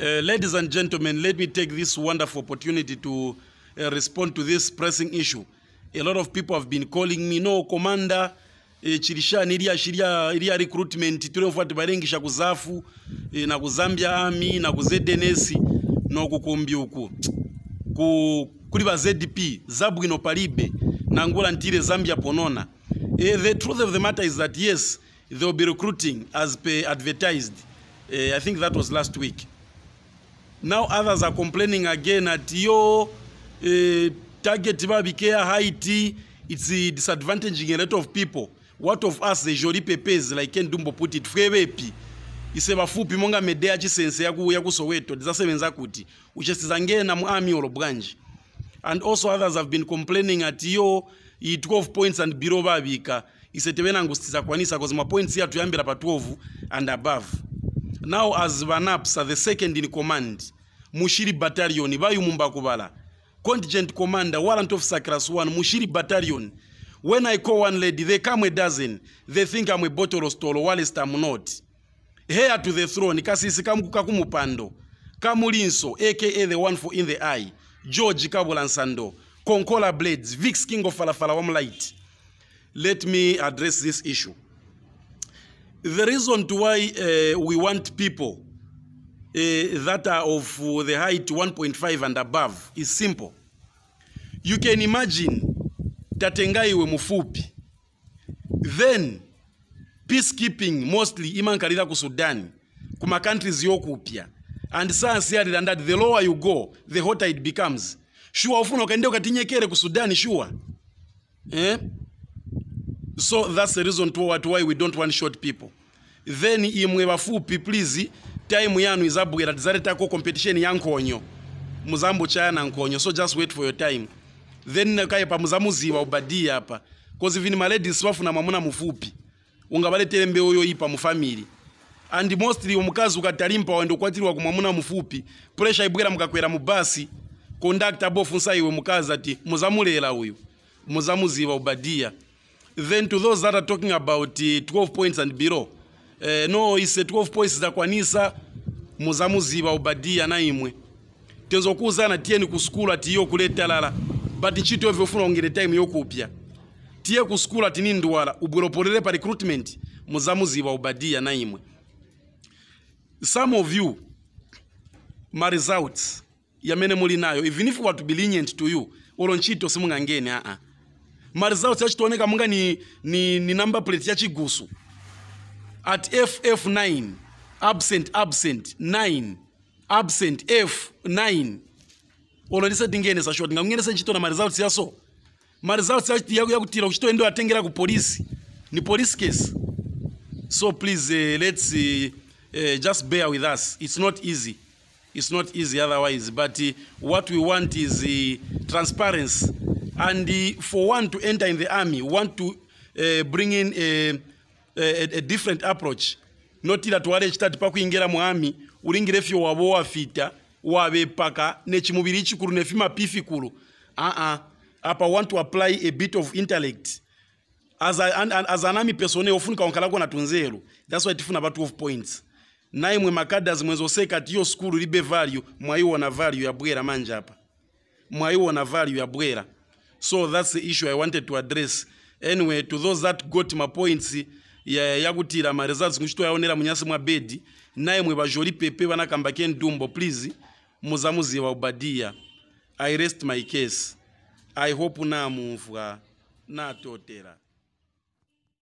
Uh, ladies and gentlemen, let me take this wonderful opportunity to uh, respond to this pressing issue. A lot of people have been calling me, no commander, e, chirishani ilia shiria ilia recruitment tuliofuata barengisha kuzafu e, na kuzambia ami na kuZNS no kukumbi uku ku kuli ba ZDP zabwino palibe nangula ntire Zambia ponona e, the truth of the matter is that yes they will be recruiting as per advertised e, I think that was last week Now others are complaining again at your uh, eh, target babikea Haiti, it's uh, disadvantaging a lot of people. What of us the joli pepes like Ken Dumbo put it frebepi ise bafupi monga medea chisense yaku yaku Soweto dizasebenza kuti uchesiza ngena mu army branch and also others have been complaining at yo 12 points and below babika isetebenango sizakwanisa cause ma points ya tuyambira pa 12 and above now as vanaps are the second in command mushiri battalion bayumumba kubala contingent commander warrant of sacras one mushiri battalion when i call one lady they come a dozen they think i'm a bottle of stolo whilst i'm not here to the throne kasisi kamukuka kumupando kamulinso aka the one for in the eye george kabula nsando concola blades vix king of falafala light let me address this issue the reason to why uh, we want people Eh, that are of uh, the height 1.5 and above is simple. You can imagine Tatengai we mfupi. Then peacekeeping mostly imankalira ku Sudan kuma countries yokupya and science yari than that the lower you go the hotter it becomes sure ufuna ukaende ukatinyekere ku Sudan sure eh so that's the reason to what why we don't want short people then imwe bafupi please time yanu izabwera tizaretako competition ya yankhonyo muzambuchaya na nkhonyo so just wait for your time then nakaye pa muzamuziwa obadiya apa cause even maladies wafuna mwamuna mufupi ungavaletere mbewu yoyipa mufamili and mostly omukazi ukatalimpa wende ukwatilwa kumwamuna mufupi pressure ibwera mukakwera mubasi conductor bofunsa iwe mukazi ati muzamulela uyu muzamuziwa obadiya then to those that are talking about 12 eh, points and below eh, no ise 12 points za kwanisa muzamuzi muzamuziva ubadia na imwe tenzokuuzana tiyeni tieni kusukula tiyo kuleta lala but ntchito yobve funa ongele time yokupya tie kusukula tini ndwala ninduwala ubweroporere pa recruitment muzamuzi muzamuziva ubadia na imwe some of you my results yamene muli nayo even if what to be lenient to you olo ntchito simungangeni aa Marizao tia chitoneka munga ni, ni, ni number plate ya chigusu at FF9, absent, absent, 9, absent, F9. Ono ndisadingene sashoti, ngakunene senchitona ma results yaso. Ma ya yakutira kuchito endo atengera ku kupolisi. Ni police case. So please, uh, let's uh, uh, just bear with us. It's not easy. It's not easy otherwise. But uh, what we want is uh, transparency. And uh, for one to enter in the army, one to uh, bring in... Uh, a, a different approach noti notira twale chitati pakuingera muami ulingire fyo wabo wafita wabe paka ne chimubiri chikuru ne fima pifi kuru a uh a -uh. apa want to apply a bit of intellect as, a, an, an, as anami persone ofunika onkalako na tunzero that's why tifuna ba 12 points naimwe makadas seka tiyo skulu libe value na value ya bwera manja apa na value ya bwera so that's the issue i wanted to address anyway to those that got my points yakutira mari zadzingu chitoyaonera munyasi mwabedhi naimwe vazhori pepe vana kamba kendumbo please muzamuziva ubadhiya i rest my case i hope namuvwa natotera na